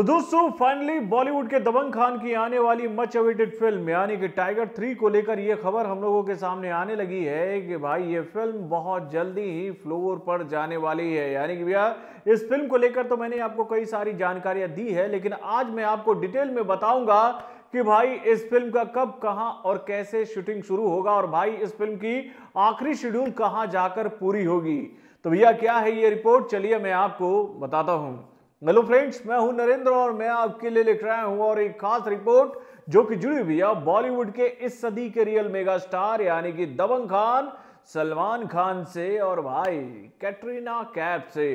तो दोस्तों फाइनली बॉलीवुड के दबंग खान की आने वाली मच अवेटेड फिल्म यानी कि टाइगर थ्री को लेकर यह खबर हम लोगों के सामने आने लगी है कि भाई ये फिल्म बहुत जल्दी ही फ्लोर पर जाने वाली है यानी कि भैया इस फिल्म को लेकर तो मैंने आपको कई सारी जानकारियां दी है लेकिन आज मैं आपको डिटेल में बताऊंगा कि भाई इस फिल्म का कब कहां और कैसे शूटिंग शुरू होगा और भाई इस फिल्म की आखिरी शेड्यूल कहां जाकर पूरी होगी तो भैया क्या है ये रिपोर्ट चलिए मैं आपको बताता हूं हेलो फ्रेंड्स मैं हूं नरेंद्र और मैं आपके लिए लिख रहा हूं और एक खास रिपोर्ट जो कि जुड़ी हुई है बॉलीवुड के इस सदी के रियल मेगा स्टार यानी कि दबंग खान सलमान खान से और भाई कैटरीना कैप से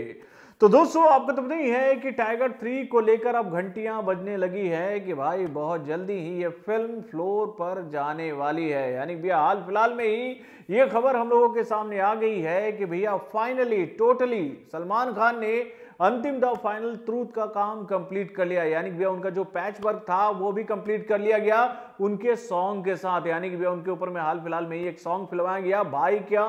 तो दोस्तों आपको तो पता ही है कि टाइगर थ्री को लेकर अब घंटियां बजने लगी है कि भाई बहुत जल्दी ही ये फिल्म फ्लोर पर जाने वाली है यानी भैया हाल फिलहाल में ही ये खबर हम लोगों के सामने आ गई है कि भैया फाइनली टोटली सलमान खान ने अंतिम द फाइनल ट्रूथ का काम कंप्लीट कर लिया यानी कि भैया उनका जो पैच वर्क था वो भी कंप्लीट कर लिया गया उनके सॉन्ग के साथ यानी कि उनके ऊपर में हाल फिलहाल में ही एक सॉन्ग फिल्माया गया भाई क्या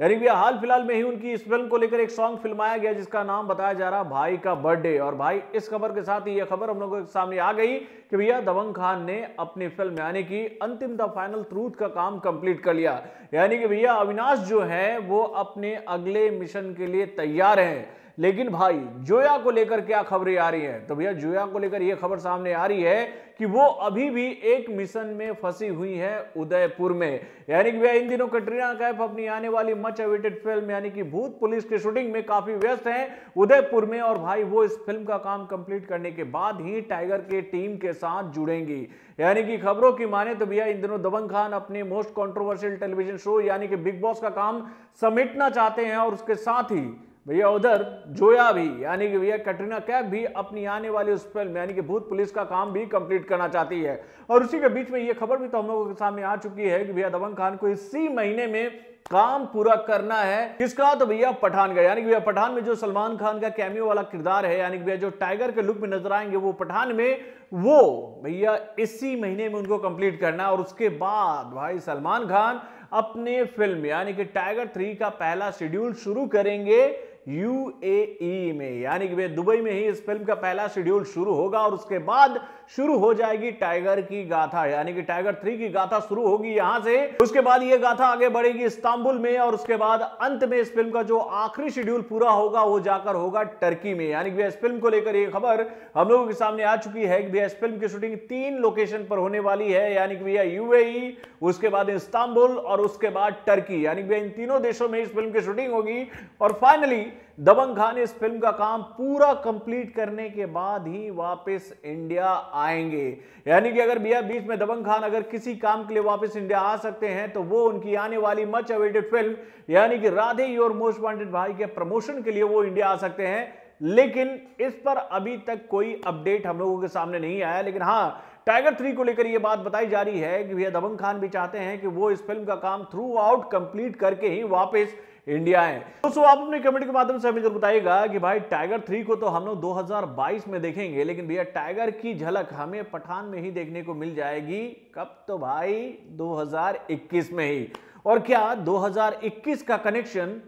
यानी भैया हाल फिलहाल में ही उनकी इस फिल्म को लेकर एक सॉन्ग फिल्माया गया जिसका नाम बताया जा रहा भाई का बर्थडे और भाई इस खबर के साथ ही यह खबर हम लोगों के सामने आ गई कि भैया दबंग खान ने अपनी फिल्म यानी कि अंतिम द फाइनल ट्रूथ का काम कंप्लीट कर लिया यानी कि भैया अविनाश जो है वो अपने अगले मिशन के लिए तैयार हैं लेकिन भाई जोया को लेकर क्या खबरें आ रही हैं तो भैया जोया को लेकर यह खबर सामने आ रही है कि वो अभी भी एक मिशन में फंसी हुई है उदयपुर में यानी कि भैया इन दिनों कटरीना कैफ अपनी आने वाली मच अवेटेड फिल्म यानी कि भूत पुलिस की शूटिंग में काफी व्यस्त हैं उदयपुर में और भाई वो इस फिल्म का काम कंप्लीट करने के बाद ही टाइगर के टीम के साथ जुड़ेंगी यानी कि खबरों की माने तो भैया इन दिनों दबंग खान अपने मोस्ट कॉन्ट्रोवर्शियल टेलीविजन शो यानी कि बिग बॉस का काम समेटना चाहते हैं और उसके साथ ही भैया उधर जोया भी यानी कि भैया कटरीना कैफ भी अपनी आने वाली उस फिल्म यानी कि भूत पुलिस का काम भी कंप्लीट करना चाहती है और उसी के बीच में ये खबर भी तो हम लोगों के सामने आ चुकी है कि भैया दबंग खान को इसी महीने में काम पूरा करना है किसका तो भैया पठान का यानी कि भैया पठान में जो सलमान खान का कैमियो वाला किरदार है यानी कि भैया जो टाइगर के लुक में नजर आएंगे वो पठान में वो भैया इसी महीने में उनको कंप्लीट करना है और उसके बाद भाई सलमान खान अपने फिल्म यानी कि टाइगर थ्री का पहला शेड्यूल शुरू करेंगे यूएई e में यानी कि दुबई में ही इस फिल्म का पहला शेड्यूल शुरू होगा और उसके बाद शुरू हो जाएगी टाइगर की गाथा यानी कि टाइगर थ्री की गाथा शुरू होगी यहां से उसके बाद यह गाथा आगे बढ़ेगी इस्तांबुल में और उसके बाद अंत में इस फिल्म का जो आखिरी शेड्यूल पूरा होगा वो जाकर होगा टर्की में यानी कि इस फिल्म को लेकर यह खबर हम लोगों के सामने आ चुकी है कि इस फिल्म की शूटिंग तीन लोकेशन पर होने वाली है यानी कि भैया यूएई e, उसके बाद इस्तांबुल और उसके बाद टर्की यानी कि इन तीनों देशों में इस फिल्म की शूटिंग होगी और फाइनली दबंग खान इस फिल्म का काम पूरा कंप्लीट करने के बाद ही वापस इंडिया आएंगे यानी कि अगर भैया बीच में दबंग खान अगर किसी काम के लिए वापस इंडिया आ सकते हैं तो वो उनकी आने वाली मच अवेटेड फिल्म यानी कि राधे योर मोस्ट वांटेड भाई के प्रमोशन के लिए वो इंडिया आ सकते हैं लेकिन इस पर अभी तक कोई अपडेट हम लोगों के सामने नहीं आया लेकिन हाँ टाइगर थ्री को लेकर यह बात बताई जा रही है कि भैया दबंग खान भी चाहते हैं कि वो इस फिल्म का काम थ्रू आउट कंप्लीट करके ही वापस इंडिया है दोस्तों आप अपने कमेंट के माध्यम से हमें जरूर बताइएगा कि भाई टाइगर थ्री को तो हम लोग 2022 में देखेंगे लेकिन भैया टाइगर की झलक हमें पठान में ही देखने को मिल जाएगी कब तो भाई 2021 में ही और क्या 2021 का कनेक्शन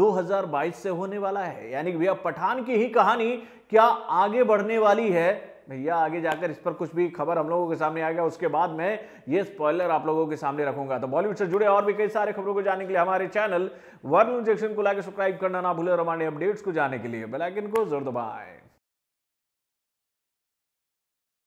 2022 से होने वाला है यानी कि भैया पठान की ही कहानी क्या आगे बढ़ने वाली है भैया आगे जाकर इस पर कुछ भी खबर हम लोगों के सामने आएगा उसके बाद में ये स्पॉइलर आप लोगों के सामने रखूंगा तो बॉलीवुड से जुड़े और भी कई सारे खबरों को जानने के लिए हमारे चैनल वर्ल्ड इंजेक्शन को लाकर सब्सक्राइब करना ना भूले और हमारे अपडेट्स को जाने के लिए बेलाइकिन को जोर दबाएं